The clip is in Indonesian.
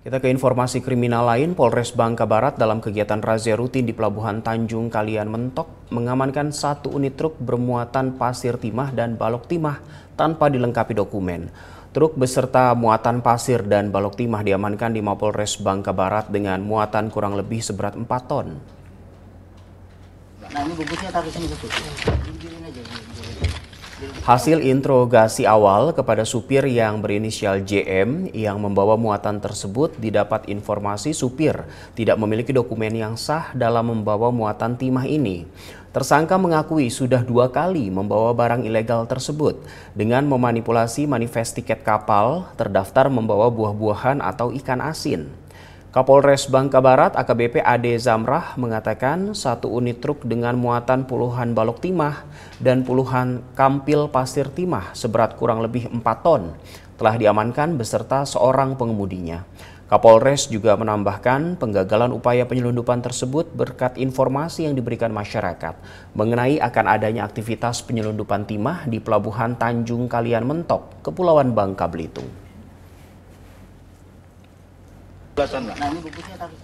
Kita ke informasi kriminal lain, Polres Bangka Barat dalam kegiatan razia rutin di Pelabuhan Tanjung Kalian Mentok mengamankan satu unit truk bermuatan pasir timah dan balok timah tanpa dilengkapi dokumen. Truk beserta muatan pasir dan balok timah diamankan di Mapolres Bangka Barat dengan muatan kurang lebih seberat 4 ton. Nah ini bungkusnya taruh sini Hasil interogasi awal kepada supir yang berinisial JM yang membawa muatan tersebut didapat informasi supir tidak memiliki dokumen yang sah dalam membawa muatan timah ini. Tersangka mengakui sudah dua kali membawa barang ilegal tersebut dengan memanipulasi manifest tiket kapal terdaftar membawa buah-buahan atau ikan asin. Kapolres Bangka Barat AKBP Ade Zamrah mengatakan satu unit truk dengan muatan puluhan balok timah dan puluhan kampil pasir timah seberat kurang lebih 4 ton telah diamankan beserta seorang pengemudinya. Kapolres juga menambahkan penggagalan upaya penyelundupan tersebut berkat informasi yang diberikan masyarakat mengenai akan adanya aktivitas penyelundupan timah di pelabuhan Tanjung Kalian Mentok, Kepulauan Bangka Belitung belasan lah. Nah, ini bungkusnya tapi